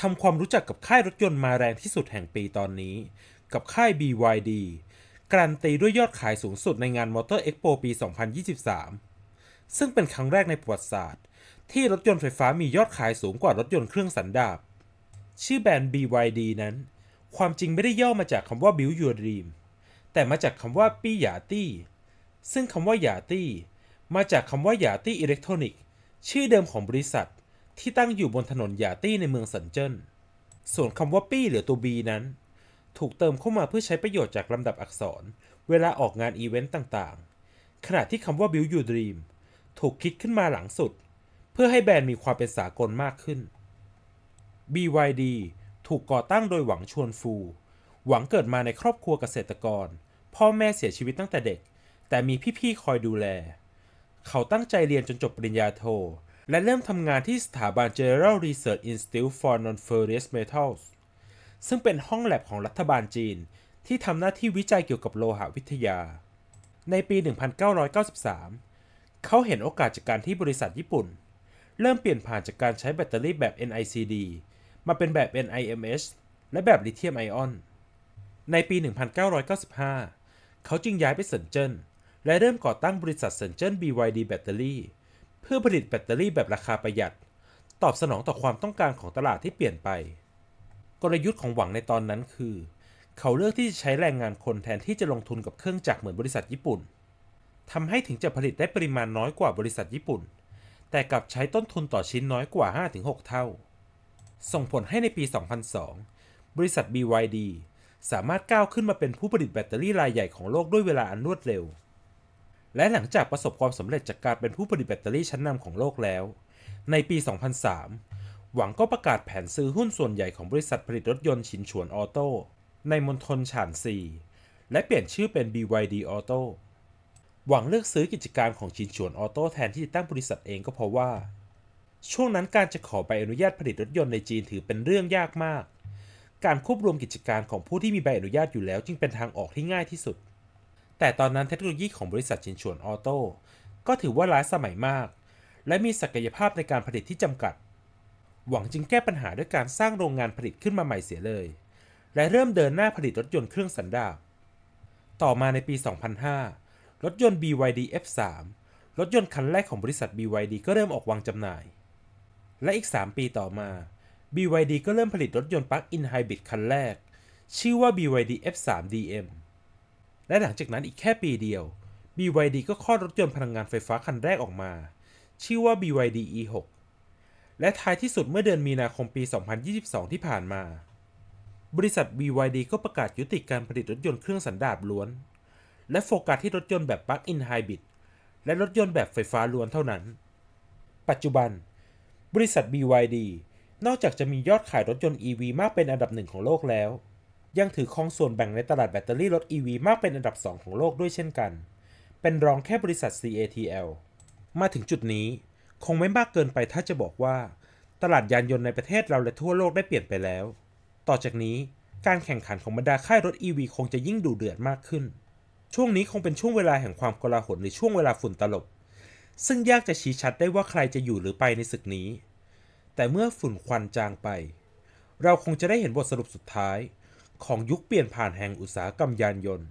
ทำความรู้จักกับค่ายรถยนต์มาแรงที่สุดแห่งปีตอนนี้ กับค่าย BYD กรันตีด้วยยอดขายสูงสุดในงาน Motor Expo ปี 2023 ซึ่งเป็นครั้งแรกในประวัติศาสตร์ ที่รถยนต์ไฟฟ้ามียอดขายสูงกว่ารถยนต์เครื่องสันดาป ชื่อแบรนด์ BYD นั้น ความจริงไม่ได้ย่อมาจากคำว่า Build Your Dream แต่มาจากคำว่าปี้ยาตี้ ซึ่งคำว่ายาตี้มาจากคำว่ายาตี้อิเล็กทรอนิกส์ชื่อเดิมของบริษัทที่ตั้งอยู่บนถนนหยาตี้ในเมืองสันเจิ้น ส่วนคำว่าปี้หรือตัวบีนั้น ถูกเติมเข้ามาเพื่อใช้ประโยชน์จากลำดับอักษร เวลาออกงานอีเวนต์ต่างๆ ขณะที่คำว่า Build Your Dream ถูกคิดขึ้นมาหลังสุด เพื่อให้แบรนด์มีความเป็นสากลมากขึ้น BYD ถูกก่อตั้งโดยหวังชวนฟู หวังเกิดมาในครอบครัวเกษตรกร พ่อแม่เสียชีวิตตั้งแต่เด็ก แต่มีพี่ๆคอยดูแล เขาตั้งใจเรียนจนจบปริญญาโทและเริ่มทำงานที่สถาบัน General Research Institute for Non-Ferrous Metals ซึ่งเป็นห้องแลบของรัฐบาลจีนที่ทำหน้าที่วิจัยเกี่ยวกับโลหะวิทยา ในปี 1993 เขาเห็นโอกาสจากการที่บริษัทญี่ปุ่น เริ่มเปลี่ยนผ่านจากการใช้แบตเตอรี่แบบ NICD มาเป็นแบบ NIMH และแบบลิเธียมไอออน ในปี 1995 เขาจึงย้ายไปเซินเจิ้น และเริ่มก่อตั้งบริษัทเซินเจิ้น BYD แบตเตอรี่เพื่อผลิตแบตเตอรี่แบบราคาประหยัด ตอบสนองต่อความต้องการของตลาดที่เปลี่ยนไป กลยุทธ์ของหวังในตอนนั้นคือ เขาเลือกที่จะใช้แรงงานคนแทนที่จะลงทุนกับเครื่องจักรเหมือนบริษัทญี่ปุ่นทำให้ถึงจะผลิตได้ปริมาณน้อยกว่าบริษัทญี่ปุ่น แต่กลับใช้ต้นทุนต่อชิ้นน้อยกว่า5-6 เท่า ส่งผลให้ในปี 2002 บริษัท BYD สามารถก้าวขึ้นมาเป็นผู้ผลิตแบตเตอรี่รายใหญ่ของโลกด้วยเวลาอันรวดเร็วและหลังจากประสบความสำเร็จจากการเป็นผู้ผลิตแบตเตอรี่ชั้นนำของโลกแล้ว ในปี 2003 หวังก็ประกาศแผนซื้อหุ้นส่วนใหญ่ของบริษัทผลิตรถยนต์ชินชวนออโต้ในมณฑลฉานซีและเปลี่ยนชื่อเป็น BYD Auto หวังเลือกซื้อกิจการของชินชวนออโต้แทนที่จะตั้งบริษัทเองก็เพราะว่า ช่วงนั้นการจะขอใบอนุญาตผลิตรถยนต์ในจีนถือเป็นเรื่องยากมาก การควบรวมกิจการของผู้ที่มีใบอนุญาตอยู่แล้วจึงเป็นทางออกที่ง่ายที่สุดแต่ตอนนั้นเทคโนโลยีของบริษัทชินชวนออโต้ก็ถือว่าล้าสมัยมาก และมีศักยภาพในการผลิตที่จำกัด หวังจึงแก้ปัญหาด้วยการสร้างโรงงานผลิตขึ้นมาใหม่เสียเลย และเริ่มเดินหน้าผลิตรถยนต์เครื่องสันดาปต่อมาในปี 2005 รถยนต์ BYD F3 รถยนต์คันแรกของบริษัท BYD ก็เริ่มออกวางจำหน่าย และอีก 3 ปีต่อมา BYD ก็เริ่มผลิตรถยนต์ปลั๊กอินไฮบริดคันแรกชื่อว่า BYD F3 DM และหลังจากนั้นอีกแค่ปีเดียว BYD ก็คลอดรถยนต์พลังงานไฟฟ้าคันแรกออกมา ชื่อว่า BYD E6 และท้ายที่สุดเมื่อเดือนมีนาคมปี 2022 ที่ผ่านมา บริษัท BYD ก็ประกาศยุติการผลิตรถยนต์เครื่องสันดาปล้วน และโฟกัสที่รถยนต์แบบ plug-in hybrid และรถยนต์แบบไฟฟ้าล้วนเท่านั้น ปัจจุบัน บริษัท BYD นอกจากจะมียอดขายรถยนต์ EV มากเป็นอันดับหนึ่งของโลกแล้วยังถือครองส่วนแบ่งในตลาดแบตเตอรี่รถ EV มากเป็นอันดับ 2 ของโลกด้วยเช่นกัน เป็นรองแค่บริษัท CATL มาถึงจุดนี้คงไม่มากเกินไปถ้าจะบอกว่าตลาดยานยนต์ในประเทศเราและทั่วโลกได้เปลี่ยนไปแล้ว ต่อจากนี้การแข่งขันของบรรดาค่ายรถ EV คงจะยิ่งดูเดือดมากขึ้น ช่วงนี้คงเป็นช่วงเวลาแห่งความกลาหลหรือช่วงเวลาฝุ่นตลบ ซึ่งยากจะชี้ชัดได้ว่าใครจะอยู่หรือไปในศึกนี้ แต่เมื่อฝุ่นควันจางไป เราคงจะได้เห็นบทสรุปสุดท้ายของยุคเปลี่ยนผ่านแห่งอุตสาหกรรมยานยนต์